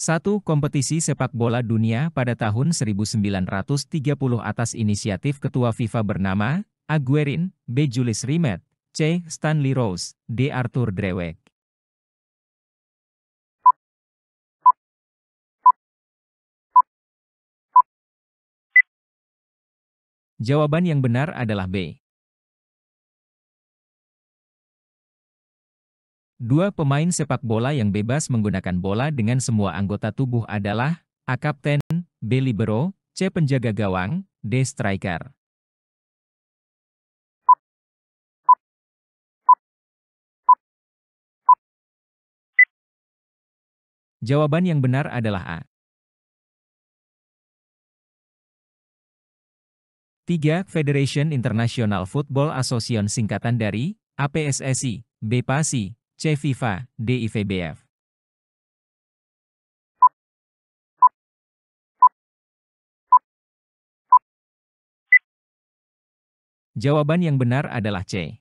Satu Kompetisi sepak bola dunia pada tahun 1930 atas inisiatif Ketua FIFA bernama Aguerin, B. Julius Rimet, C. Stanley Rose, D. Arthur Drewek. Jawaban yang benar adalah B. Dua pemain sepak bola yang bebas menggunakan bola dengan semua anggota tubuh adalah A. Kapten, B. Libero, C. Penjaga gawang, D. Striker. Jawaban yang benar adalah A. 3. Federation International Football Association singkatan dari APSSI, BPASI, C. FIFA, D. IVBF. Jawaban yang benar adalah C.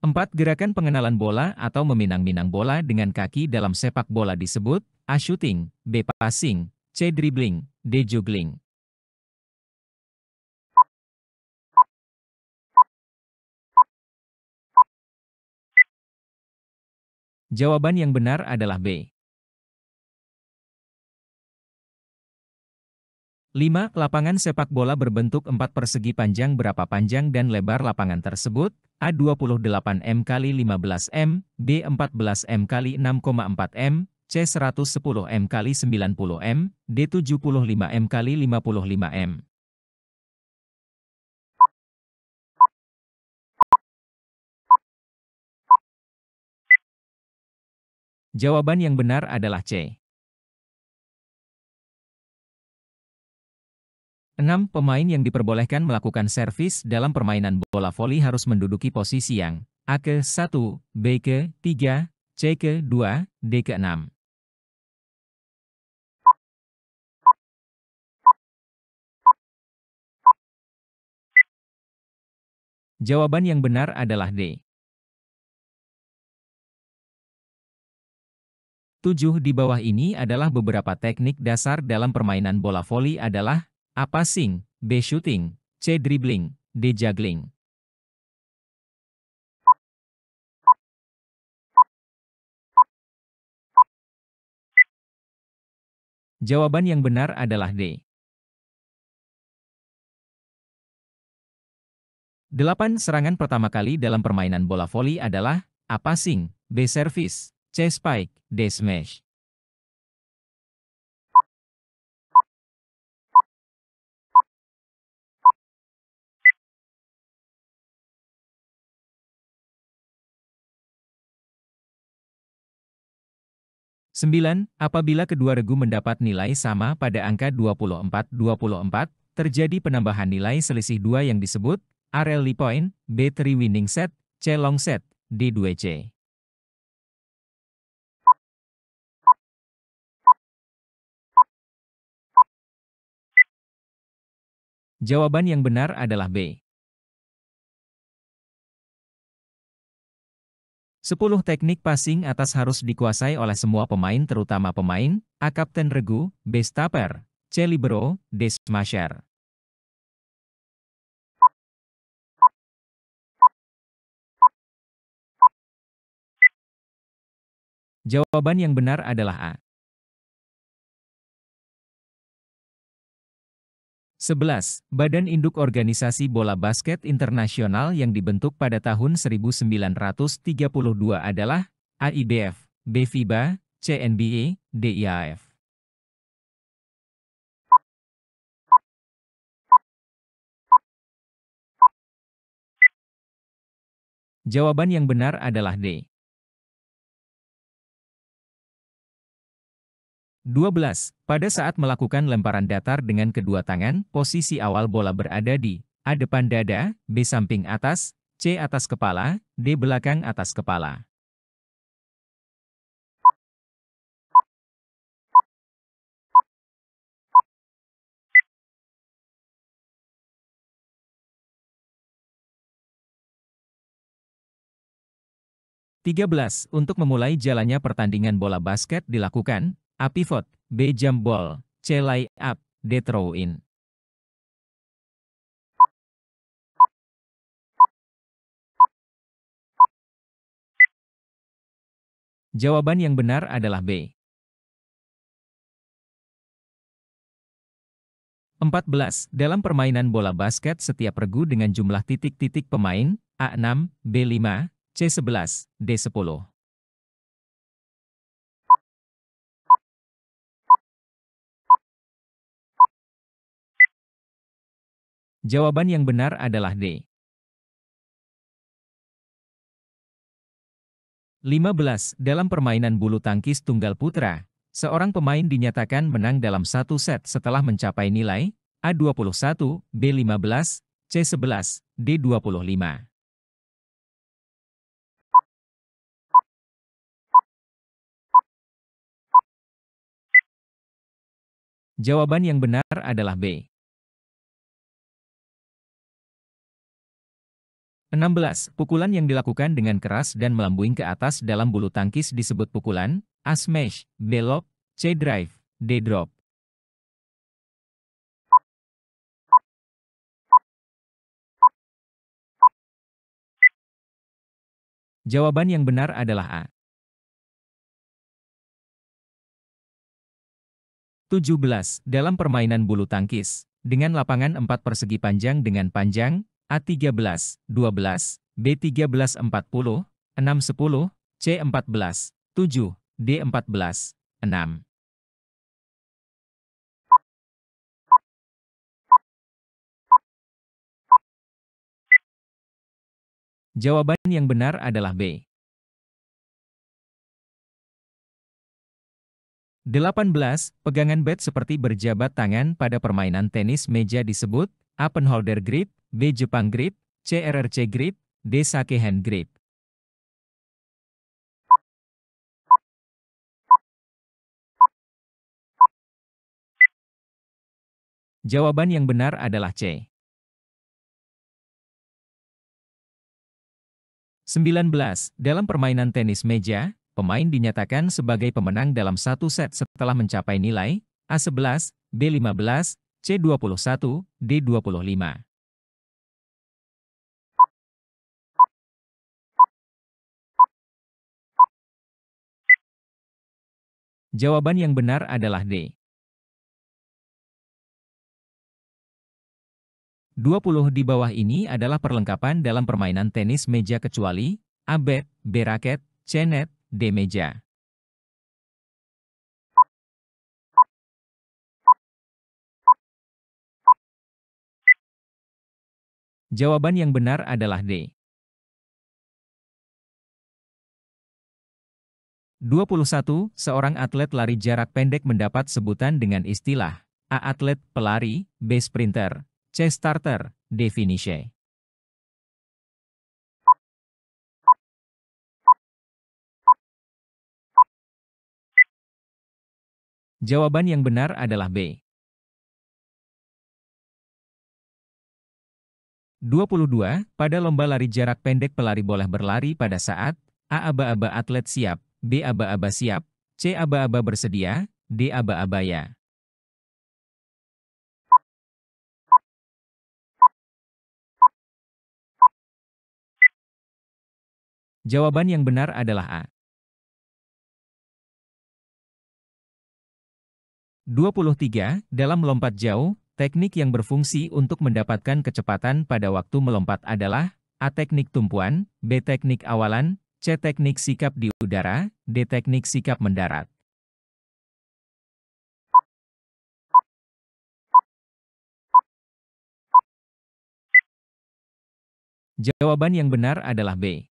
Empat Gerakan pengenalan bola atau meminang-minang bola dengan kaki dalam sepak bola disebut A. Shooting, B. Passing, C. Dribbling, D. Juggling. Jawaban yang benar adalah B. 5. Lapangan sepak bola berbentuk 4 persegi panjang berapa panjang dan lebar lapangan tersebut? A 28 m x 15 m, B 14 m x 6,4 m, C 110 m x 90 m, D 75 m x 55 m. Jawaban yang benar adalah C. 6. Pemain yang diperbolehkan melakukan servis dalam permainan bola voli harus menduduki posisi yang A ke 1, B ke 3, C ke 2, D ke 6. Jawaban yang benar adalah D. Tujuh di bawah ini adalah beberapa teknik dasar dalam permainan bola voli adalah A. Passing, B. Shooting, C. Dribbling, D. Juggling. Jawaban yang benar adalah D. 8. Serangan pertama kali dalam permainan bola voli adalah A. Passing, B. Service, C-Spike, D-Smash. Sembilan, Apabila kedua regu mendapat nilai sama pada angka 24-24, terjadi penambahan nilai selisih dua yang disebut, A rally point, B3 winning set, C long set, D2C. Jawaban yang benar adalah B. 10 teknik passing atas harus dikuasai oleh semua pemain terutama pemain A. Kapten Regu, B. Stapper, C. Libero, D. Smasher. Jawaban yang benar adalah A. 11. Badan Induk Organisasi Bola Basket Internasional yang dibentuk pada tahun 1932 adalah AIBF, BFIBA, CNBA, DIAF. Jawaban yang benar adalah D. 12. Pada saat melakukan lemparan datar dengan kedua tangan, posisi awal bola berada di A. Depan dada, B. Samping atas, C. Atas kepala, D. Belakang atas kepala. Tiga belas, untuk memulai jalannya pertandingan bola basket dilakukan, A pivot, B jump ball, C lay up, D throw in. Jawaban yang benar adalah B. 14. Dalam permainan bola basket setiap regu dengan jumlah titik-titik pemain, A6, B5, C11, D10. Jawaban yang benar adalah D. 15. Dalam permainan bulu tangkis tunggal putra, seorang pemain dinyatakan menang dalam satu set setelah mencapai nilai A21, B15, C11, D25. Jawaban yang benar adalah B. 16. Pukulan yang dilakukan dengan keras dan melambung ke atas dalam bulu tangkis disebut pukulan, A smash, B lob, C drive, D drop. Jawaban yang benar adalah A. 17. Dalam permainan bulu tangkis, dengan lapangan 4 persegi panjang dengan panjang, A13, 12, B13 40, 6, 10, C14, 7, D14, 6. Jawaban yang benar adalah B. 18. Pegangan bat seperti berjabat tangan pada permainan tenis meja disebut open holder grip B. Jepang Grip, C. RRC Grip, D. Sakehan Grip. Jawaban yang benar adalah C. 19. Dalam permainan tenis meja, pemain dinyatakan sebagai pemenang dalam satu set setelah mencapai nilai A11, B15, C21, D25. Jawaban yang benar adalah D. 20 di bawah ini adalah perlengkapan dalam permainan tenis meja kecuali abet, c net, D-meja. Jawaban yang benar adalah D. 21. Seorang atlet lari jarak pendek mendapat sebutan dengan istilah A. Atlet, pelari, B. Sprinter, C. Starter, D. Finisher. Jawaban yang benar adalah B. 22. Pada lomba lari jarak pendek pelari boleh berlari pada saat A. Aba-aba atlet siap, B. Aba-aba siap. C. Aba-aba bersedia. D. Aba-aba ya. Jawaban yang benar adalah A. 23. Dalam lompat jauh, teknik yang berfungsi untuk mendapatkan kecepatan pada waktu melompat adalah A. Teknik tumpuan, B. Teknik awalan, C. Teknik sikap di udara, D. Teknik sikap mendarat. Jawaban yang benar adalah B.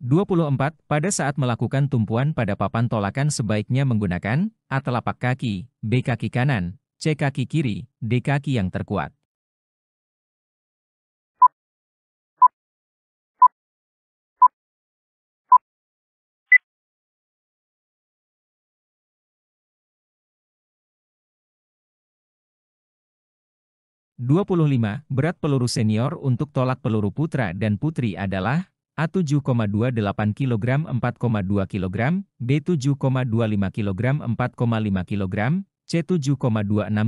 24. Pada saat melakukan tumpuan pada papan tolakan sebaiknya menggunakan A. Telapak kaki, B. Kaki kanan, C. Kaki kiri, D. Kaki yang terkuat. 25. Berat peluru senior untuk tolak peluru putra dan putri adalah A7,28 kg 4,2 kg, B7,25 kg 4,5 kg, C7,26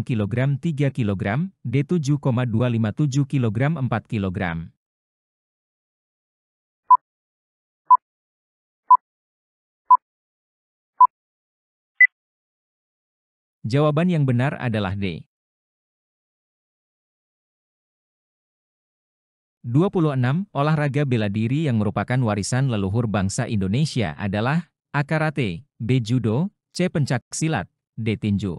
kg 3 kg, D7,257 kg 4 kg. Jawaban yang benar adalah D. 26. Olahraga bela diri yang merupakan warisan leluhur bangsa Indonesia adalah A. Karate, B. Judo, C. Pencak Silat, D. Tinju.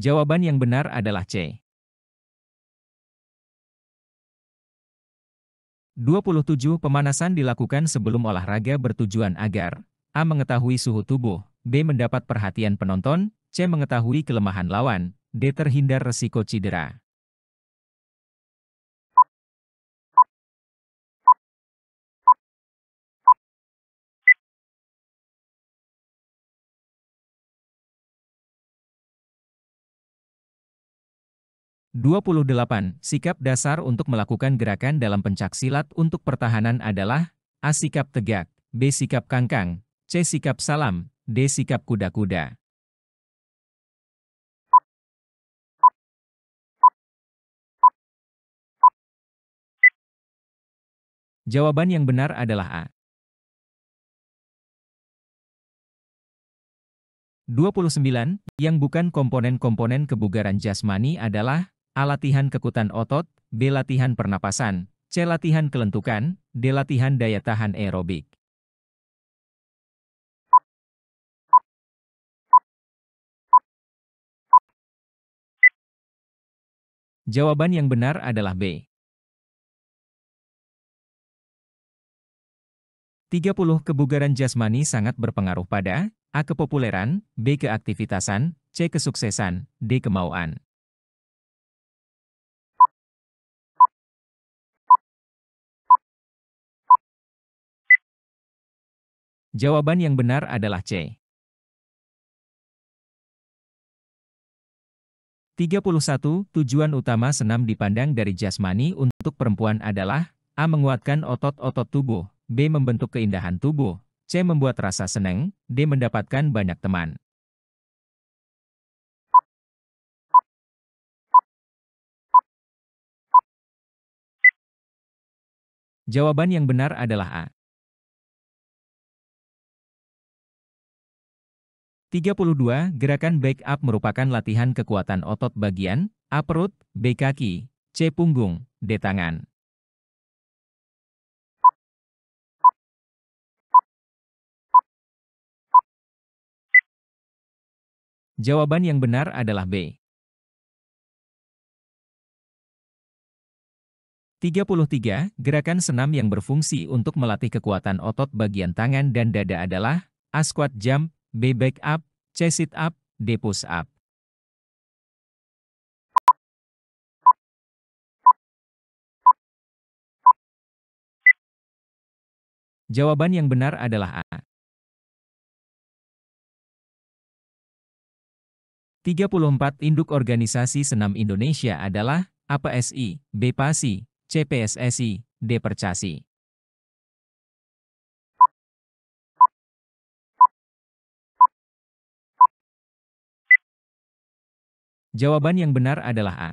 Jawaban yang benar adalah C. 27. Pemanasan dilakukan sebelum olahraga bertujuan agar A. Mengetahui suhu tubuh, B. Mendapat perhatian penonton, C. Mengetahui kelemahan lawan, D. Terhindar resiko cedera. Dua puluh delapan Sikap dasar untuk melakukan gerakan dalam pencak silat untuk pertahanan adalah A. Sikap tegak B. Sikap kangkang C. Sikap salam D. Sikap kuda-kuda. Jawaban yang benar adalah A. 29. Yang bukan komponen-komponen kebugaran jasmani adalah A. Latihan kekutan otot, B. Latihan pernapasan, C. Latihan kelentukan, D. Latihan daya tahan aerobik. Jawaban yang benar adalah B. 30 kebugaran jasmani sangat berpengaruh pada A. Kepopuleran, B. Keaktivitasan, C. Kesuksesan, D. Kemauan. Jawaban yang benar adalah C. 31. Tujuan utama senam dipandang dari jasmani untuk perempuan adalah A. Menguatkan otot-otot tubuh, B. Membentuk keindahan tubuh, C. Membuat rasa senang, D. Mendapatkan banyak teman. Jawaban yang benar adalah A. 32. Gerakan back up merupakan latihan kekuatan otot bagian A perut, B kaki, C punggung, D tangan. Jawaban yang benar adalah B. 33. Gerakan senam yang berfungsi untuk melatih kekuatan otot bagian tangan dan dada adalah A. Squat jump, b backup, up, C-sit up, D-push up. Jawaban yang benar adalah A. 34 induk organisasi senam Indonesia adalah APSI, BPASI, CPSSI, D Percasi. Jawaban yang benar adalah A.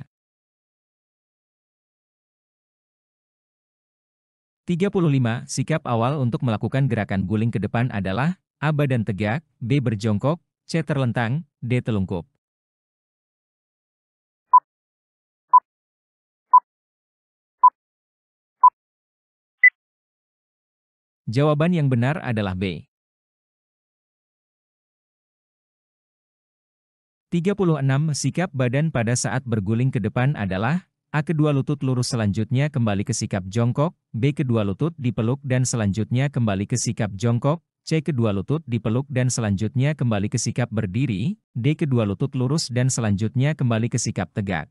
35. Sikap awal untuk melakukan gerakan guling ke depan adalah A. Badan tegak, B. Berjongkok, C. Terlentang, D. Telungkup. Jawaban yang benar adalah B. 36. Sikap badan pada saat berguling ke depan adalah A. Kedua lutut lurus selanjutnya kembali ke sikap jongkok, B. Kedua lutut dipeluk dan selanjutnya kembali ke sikap jongkok, C. Kedua lutut dipeluk dan selanjutnya kembali ke sikap berdiri, D. Kedua lutut lurus dan selanjutnya kembali ke sikap tegak.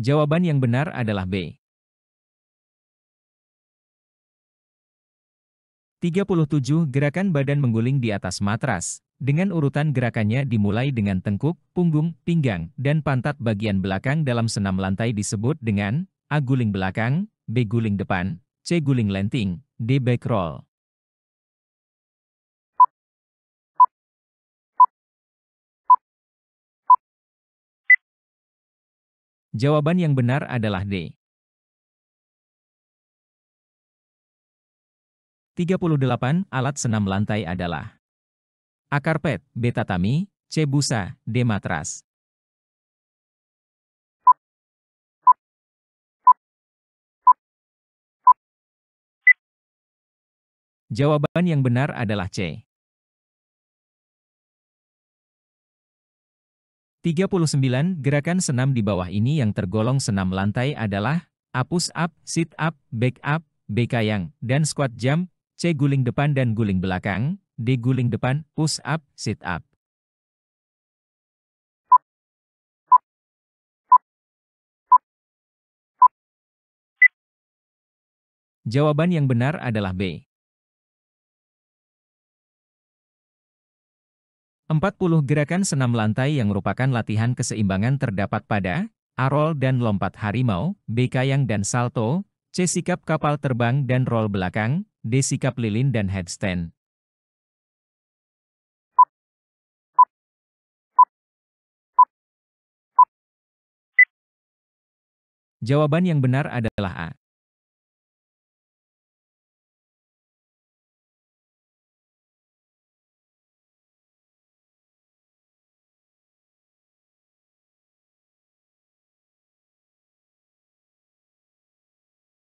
Jawaban yang benar adalah B. 37. Gerakan badan mengguling di atas matras, dengan urutan gerakannya dimulai dengan tengkuk, punggung, pinggang, dan pantat bagian belakang dalam senam lantai disebut dengan A guling belakang, B guling depan, C guling lenting, D back roll. Jawaban yang benar adalah D. 38. Alat senam lantai adalah akar pet, B tatami, C busa, D matras. Jawaban yang benar adalah C. 39. Gerakan senam di bawah ini yang tergolong senam lantai adalah A push up, sit up, back up, yang, dan squat jump, C. Guling depan dan guling belakang. D. Guling depan, push up, sit up. Jawaban yang benar adalah B. 40 gerakan senam lantai yang merupakan latihan keseimbangan terdapat pada A. Roll dan lompat harimau, B. Kayang dan salto, C. Sikap kapal terbang dan roll belakang, D. Sikap lilin dan headstand. Jawaban yang benar adalah A.